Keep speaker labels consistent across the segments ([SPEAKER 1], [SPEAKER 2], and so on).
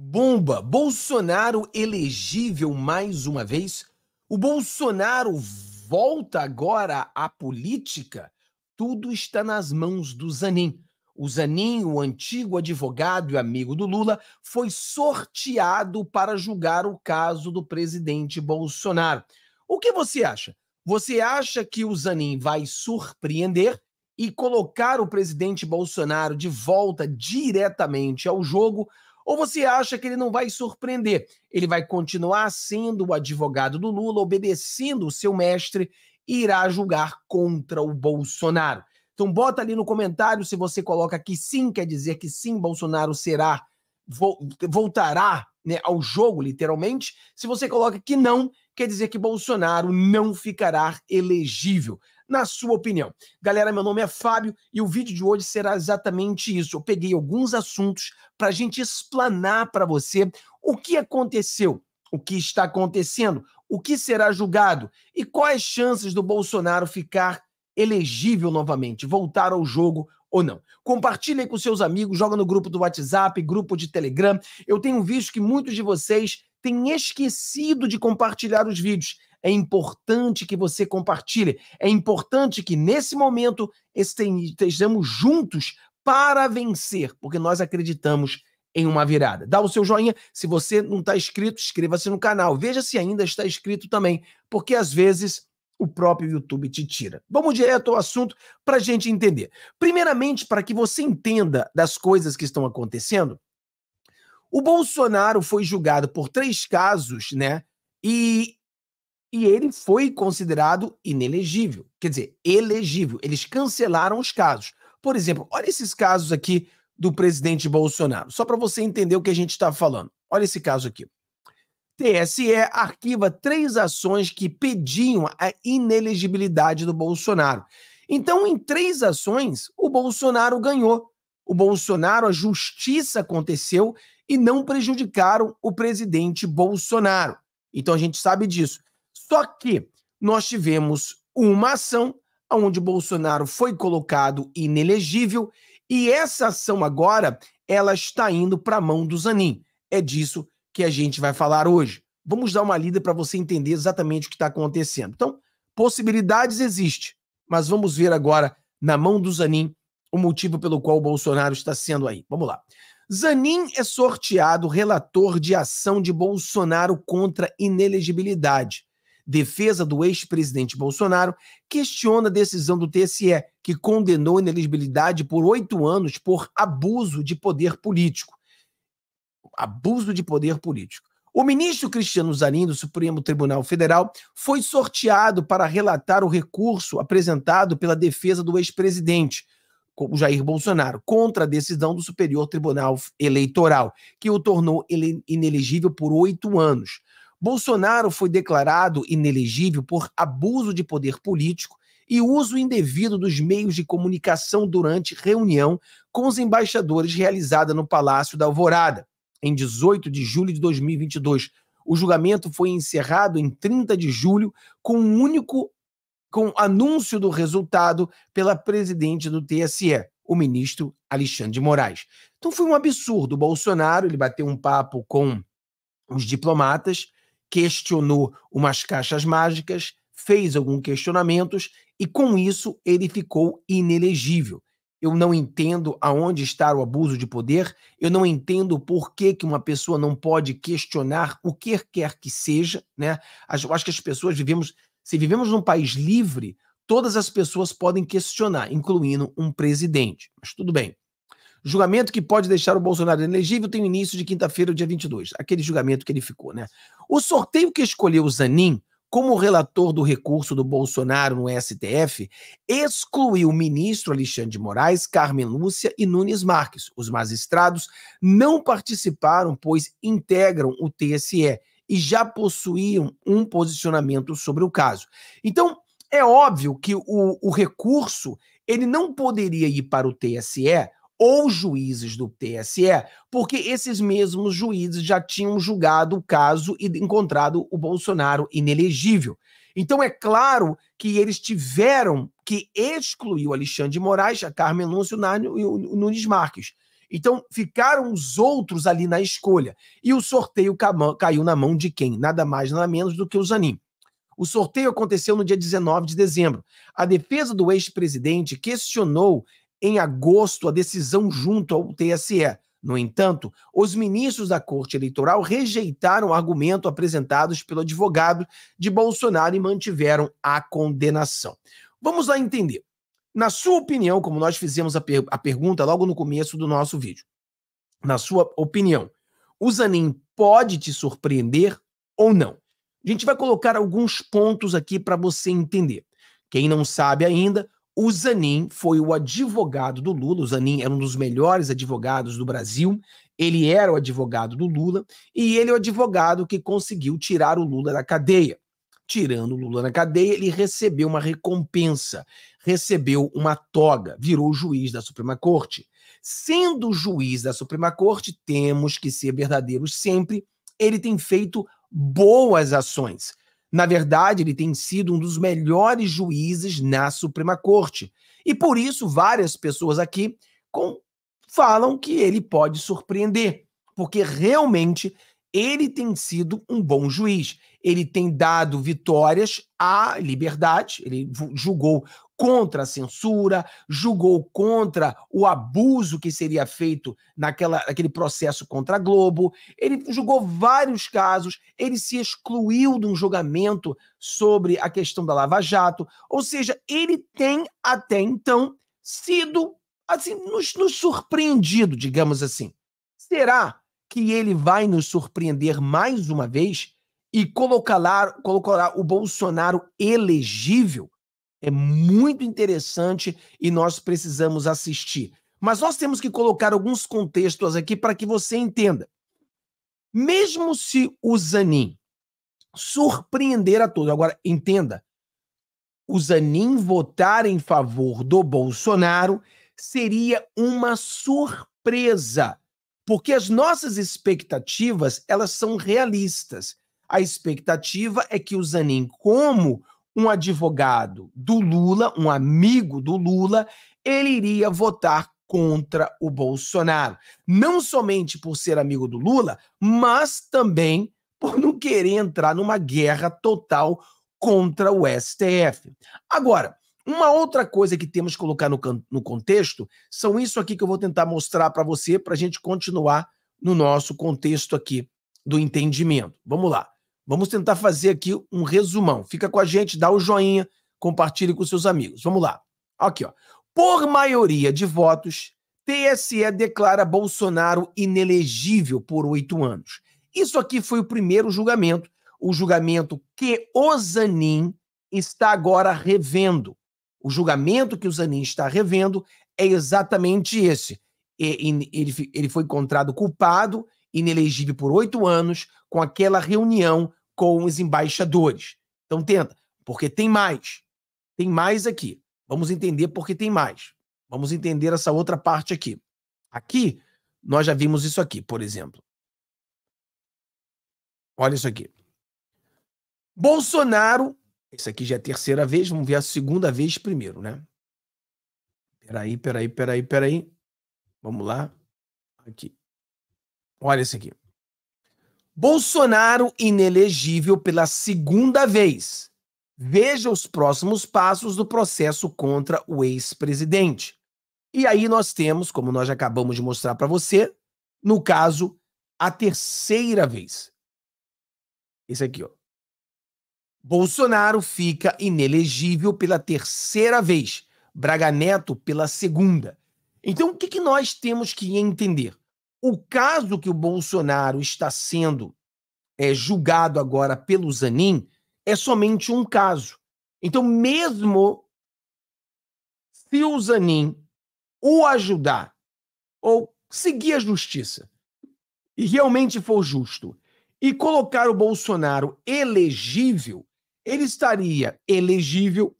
[SPEAKER 1] Bomba! Bolsonaro elegível mais uma vez? O Bolsonaro volta agora à política? Tudo está nas mãos do Zanin. O Zanin, o antigo advogado e amigo do Lula, foi sorteado para julgar o caso do presidente Bolsonaro. O que você acha? Você acha que o Zanin vai surpreender e colocar o presidente Bolsonaro de volta diretamente ao jogo? Ou você acha que ele não vai surpreender? Ele vai continuar sendo o advogado do Lula, obedecendo o seu mestre e irá julgar contra o Bolsonaro. Então bota ali no comentário se você coloca que sim, quer dizer que sim, Bolsonaro será voltará né, ao jogo, literalmente. Se você coloca que não, quer dizer que Bolsonaro não ficará elegível na sua opinião. Galera, meu nome é Fábio e o vídeo de hoje será exatamente isso. Eu peguei alguns assuntos para a gente explanar para você o que aconteceu, o que está acontecendo, o que será julgado e quais chances do Bolsonaro ficar elegível novamente, voltar ao jogo ou não. Compartilhe com seus amigos, joga no grupo do WhatsApp, grupo de Telegram. Eu tenho visto que muitos de vocês têm esquecido de compartilhar os vídeos. É importante que você compartilhe. É importante que nesse momento estejamos juntos para vencer, porque nós acreditamos em uma virada. Dá o seu joinha. Se você não está inscrito, inscreva-se no canal. Veja se ainda está inscrito também, porque às vezes o próprio YouTube te tira. Vamos direto ao assunto para a gente entender. Primeiramente, para que você entenda das coisas que estão acontecendo, o Bolsonaro foi julgado por três casos, né? E e ele foi considerado inelegível, quer dizer, elegível. Eles cancelaram os casos. Por exemplo, olha esses casos aqui do presidente Bolsonaro, só para você entender o que a gente está falando. Olha esse caso aqui. TSE arquiva três ações que pediam a inelegibilidade do Bolsonaro. Então, em três ações, o Bolsonaro ganhou. O Bolsonaro, a justiça aconteceu e não prejudicaram o presidente Bolsonaro. Então a gente sabe disso. Só que nós tivemos uma ação onde Bolsonaro foi colocado inelegível e essa ação agora ela está indo para a mão do Zanin. É disso que a gente vai falar hoje. Vamos dar uma lida para você entender exatamente o que está acontecendo. Então, possibilidades existem, mas vamos ver agora na mão do Zanin o motivo pelo qual o Bolsonaro está sendo aí. Vamos lá. Zanin é sorteado relator de ação de Bolsonaro contra inelegibilidade defesa do ex-presidente Bolsonaro, questiona a decisão do TSE, que condenou ineligibilidade por oito anos por abuso de poder político. Abuso de poder político. O ministro Cristiano Zanin, do Supremo Tribunal Federal, foi sorteado para relatar o recurso apresentado pela defesa do ex-presidente, Jair Bolsonaro, contra a decisão do Superior Tribunal Eleitoral, que o tornou inelegível por oito anos. Bolsonaro foi declarado inelegível por abuso de poder político e uso indevido dos meios de comunicação durante reunião com os embaixadores realizada no Palácio da Alvorada, em 18 de julho de 2022. O julgamento foi encerrado em 30 de julho com um único com anúncio do resultado pela presidente do TSE, o ministro Alexandre de Moraes. Então foi um absurdo. O Bolsonaro, ele bateu um papo com os diplomatas, questionou umas caixas mágicas, fez alguns questionamentos e com isso ele ficou inelegível. Eu não entendo aonde está o abuso de poder, eu não entendo por que, que uma pessoa não pode questionar o que quer que seja, né? Eu acho que as pessoas vivemos, se vivemos num país livre, todas as pessoas podem questionar, incluindo um presidente. Mas tudo bem. Julgamento que pode deixar o Bolsonaro elegível tem início de quinta-feira, dia 22. Aquele julgamento que ele ficou, né? O sorteio que escolheu o Zanin como relator do recurso do Bolsonaro no STF, excluiu o ministro Alexandre de Moraes, Carmen Lúcia e Nunes Marques. Os magistrados não participaram, pois integram o TSE e já possuíam um posicionamento sobre o caso. Então, é óbvio que o, o recurso ele não poderia ir para o TSE ou juízes do TSE, porque esses mesmos juízes já tinham julgado o caso e encontrado o Bolsonaro inelegível. Então é claro que eles tiveram que excluir o Alexandre de Moraes, a Carmen Lúcio Nárnio e o Nunes Marques. Então ficaram os outros ali na escolha. E o sorteio caiu na mão de quem? Nada mais, nada menos do que o Zanin. O sorteio aconteceu no dia 19 de dezembro. A defesa do ex-presidente questionou em agosto a decisão junto ao TSE. No entanto, os ministros da Corte Eleitoral rejeitaram o argumento apresentados pelo advogado de Bolsonaro e mantiveram a condenação. Vamos lá entender. Na sua opinião, como nós fizemos a, per a pergunta logo no começo do nosso vídeo, na sua opinião, o Zanin pode te surpreender ou não? A gente vai colocar alguns pontos aqui para você entender. Quem não sabe ainda, o Zanin foi o advogado do Lula. O Zanin era um dos melhores advogados do Brasil. Ele era o advogado do Lula e ele é o advogado que conseguiu tirar o Lula da cadeia. Tirando o Lula da cadeia, ele recebeu uma recompensa, recebeu uma toga, virou juiz da Suprema Corte. Sendo juiz da Suprema Corte, temos que ser verdadeiros sempre. Ele tem feito boas ações na verdade, ele tem sido um dos melhores juízes na Suprema Corte. E por isso, várias pessoas aqui com... falam que ele pode surpreender, porque realmente ele tem sido um bom juiz. Ele tem dado vitórias à liberdade, ele julgou contra a censura, julgou contra o abuso que seria feito naquela, naquele processo contra a Globo, ele julgou vários casos, ele se excluiu de um julgamento sobre a questão da Lava Jato, ou seja, ele tem até então sido assim nos, nos surpreendido, digamos assim. Será que ele vai nos surpreender mais uma vez e colocar, colocar o Bolsonaro elegível é muito interessante e nós precisamos assistir. Mas nós temos que colocar alguns contextos aqui para que você entenda. Mesmo se o Zanin surpreender a todos, agora entenda, o Zanin votar em favor do Bolsonaro seria uma surpresa porque as nossas expectativas, elas são realistas. A expectativa é que o Zanin, como um advogado do Lula, um amigo do Lula, ele iria votar contra o Bolsonaro. Não somente por ser amigo do Lula, mas também por não querer entrar numa guerra total contra o STF. Agora, uma outra coisa que temos que colocar no, no contexto são isso aqui que eu vou tentar mostrar para você para a gente continuar no nosso contexto aqui do entendimento. Vamos lá. Vamos tentar fazer aqui um resumão. Fica com a gente, dá o joinha, compartilhe com seus amigos. Vamos lá. Aqui, ó. Por maioria de votos, TSE declara Bolsonaro inelegível por oito anos. Isso aqui foi o primeiro julgamento, o julgamento que Ozanin está agora revendo. O julgamento que o Zanin está revendo é exatamente esse. Ele, foi encontrado culpado, inelegível por oito anos, com aquela reunião com os embaixadores. Então tenta, porque tem mais. Tem mais aqui. Vamos entender porque tem mais. Vamos entender essa outra parte aqui. Aqui, nós já vimos isso aqui, por exemplo. Olha isso aqui. Bolsonaro isso aqui já é a terceira vez, vamos ver a segunda vez primeiro, né? Peraí, peraí, peraí, peraí. Vamos lá. Aqui. Olha isso aqui. Bolsonaro inelegível pela segunda vez. Veja os próximos passos do processo contra o ex-presidente. E aí nós temos, como nós já acabamos de mostrar para você, no caso, a terceira vez. Esse aqui, ó. Bolsonaro fica inelegível pela terceira vez, Braga Neto pela segunda. Então, o que, que nós temos que entender? O caso que o Bolsonaro está sendo é, julgado agora pelo Zanin é somente um caso. Então, mesmo se o Zanin o ajudar ou seguir a justiça e realmente for justo e colocar o Bolsonaro elegível, ele estaria elegível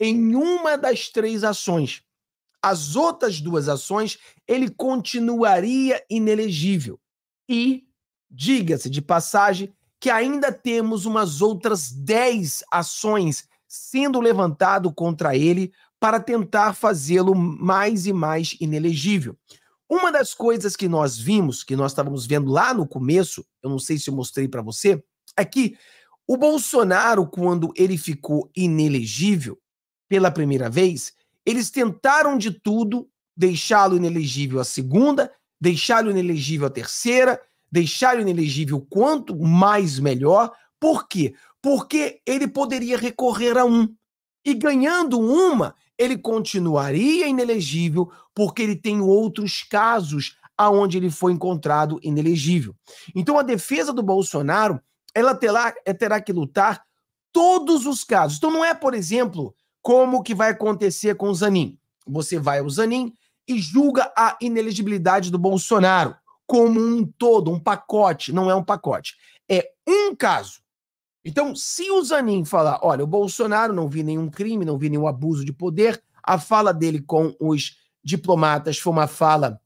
[SPEAKER 1] em uma das três ações. As outras duas ações, ele continuaria inelegível. E, diga-se de passagem, que ainda temos umas outras dez ações sendo levantado contra ele para tentar fazê-lo mais e mais inelegível. Uma das coisas que nós vimos, que nós estávamos vendo lá no começo, eu não sei se eu mostrei para você, é que o Bolsonaro, quando ele ficou inelegível pela primeira vez, eles tentaram de tudo deixá-lo inelegível a segunda, deixá-lo inelegível a terceira, deixá-lo inelegível quanto mais melhor. Por quê? Porque ele poderia recorrer a um. E ganhando uma, ele continuaria inelegível, porque ele tem outros casos aonde ele foi encontrado inelegível. Então a defesa do Bolsonaro ela terá, é, terá que lutar todos os casos. Então não é, por exemplo, como que vai acontecer com o Zanin. Você vai ao Zanin e julga a inelegibilidade do Bolsonaro como um todo, um pacote, não é um pacote. É um caso. Então, se o Zanin falar, olha, o Bolsonaro não vi nenhum crime, não vi nenhum abuso de poder, a fala dele com os diplomatas foi uma fala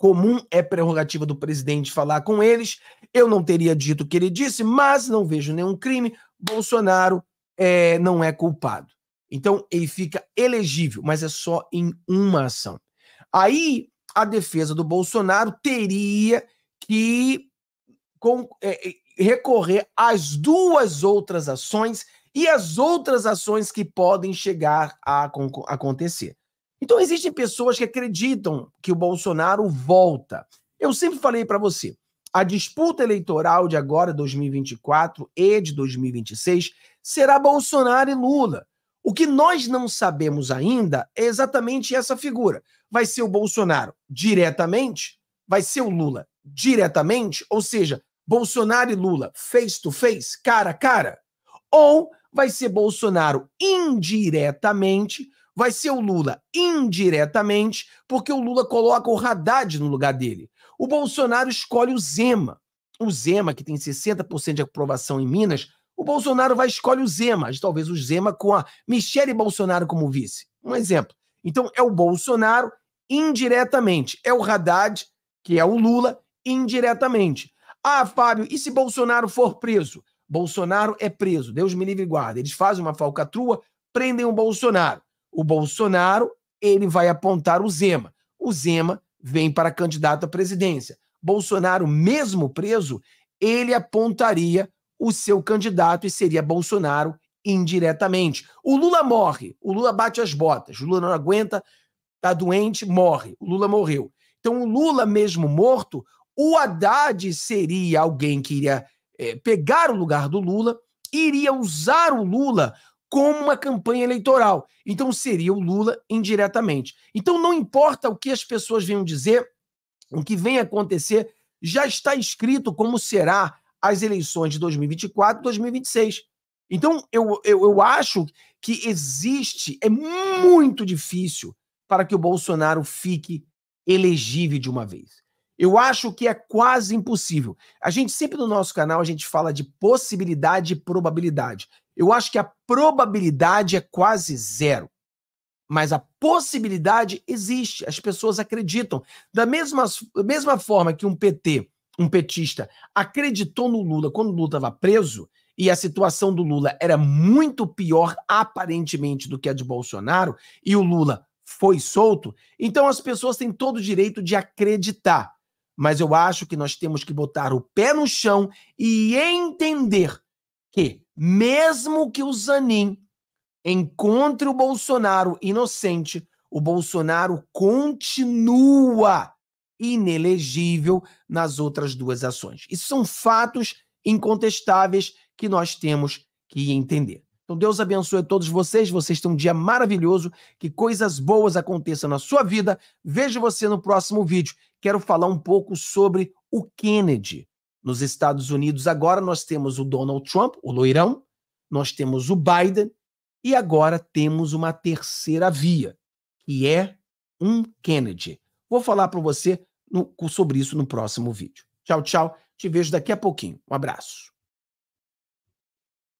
[SPEAKER 1] comum, é prerrogativa do presidente falar com eles. Eu não teria dito o que ele disse, mas não vejo nenhum crime. Bolsonaro é, não é culpado. Então ele fica elegível, mas é só em uma ação. Aí a defesa do Bolsonaro teria que com, é, é, recorrer às duas outras ações e as outras ações que podem chegar a acontecer. Então, existem pessoas que acreditam que o Bolsonaro volta. Eu sempre falei para você, a disputa eleitoral de agora, 2024 e de 2026, será Bolsonaro e Lula. O que nós não sabemos ainda é exatamente essa figura. Vai ser o Bolsonaro diretamente? Vai ser o Lula diretamente? Ou seja, Bolsonaro e Lula face to face, cara a cara? Ou vai ser Bolsonaro indiretamente, vai ser o Lula indiretamente, porque o Lula coloca o Haddad no lugar dele. O Bolsonaro escolhe o Zema. O Zema, que tem 60% de aprovação em Minas, o Bolsonaro vai escolher o Zema, talvez o Zema com a Michele Bolsonaro como vice. Um exemplo. Então é o Bolsonaro indiretamente, é o Haddad, que é o Lula, indiretamente. Ah, Fábio, e se Bolsonaro for preso? Bolsonaro é preso, Deus me livre e guarda. Eles fazem uma falcatrua, prendem o Bolsonaro o Bolsonaro, ele vai apontar o Zema. O Zema vem para candidato à presidência. Bolsonaro, mesmo preso, ele apontaria o seu candidato e seria Bolsonaro indiretamente. O Lula morre, o Lula bate as botas, o Lula não aguenta, tá doente, morre. O Lula morreu. Então, o Lula, mesmo morto, o Haddad seria alguém que iria é, pegar o lugar do Lula, iria usar o Lula como uma campanha eleitoral. Então seria o Lula indiretamente. Então não importa o que as pessoas venham dizer, o que vem acontecer, já está escrito como será as eleições de 2024 e 2026. Então eu, eu, eu acho que existe, é muito difícil para que o Bolsonaro fique elegível de uma vez. Eu acho que é quase impossível. A gente sempre no nosso canal a gente fala de possibilidade e probabilidade. Eu acho que a probabilidade é quase zero. Mas a possibilidade existe, as pessoas acreditam. Da mesma, mesma forma que um PT, um petista, acreditou no Lula quando o Lula estava preso, e a situação do Lula era muito pior, aparentemente, do que a de Bolsonaro, e o Lula foi solto, então as pessoas têm todo o direito de acreditar. Mas eu acho que nós temos que botar o pé no chão e entender que, mesmo que o Zanin encontre o Bolsonaro inocente, o Bolsonaro continua inelegível nas outras duas ações. Isso são fatos incontestáveis que nós temos que entender. Então, Deus abençoe a todos vocês. Vocês têm um dia maravilhoso. Que coisas boas aconteçam na sua vida. Vejo você no próximo vídeo. Quero falar um pouco sobre o Kennedy. Nos Estados Unidos, agora nós temos o Donald Trump, o loirão, nós temos o Biden, e agora temos uma terceira via, que é um Kennedy. Vou falar para você no, sobre isso no próximo vídeo. Tchau, tchau. Te vejo daqui a pouquinho. Um abraço.